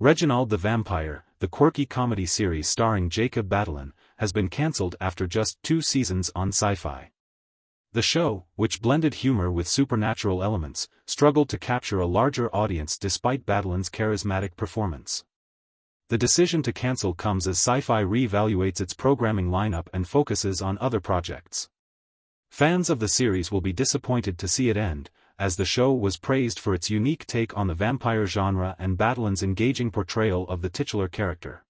Reginald the Vampire, the quirky comedy series starring Jacob Batalon, has been cancelled after just two seasons on sci-fi. The show, which blended humor with supernatural elements, struggled to capture a larger audience despite Batalon's charismatic performance. The decision to cancel comes as sci-fi reevaluates its programming lineup and focuses on other projects. Fans of the series will be disappointed to see it end, as the show was praised for its unique take on the vampire genre and Batlin's engaging portrayal of the titular character.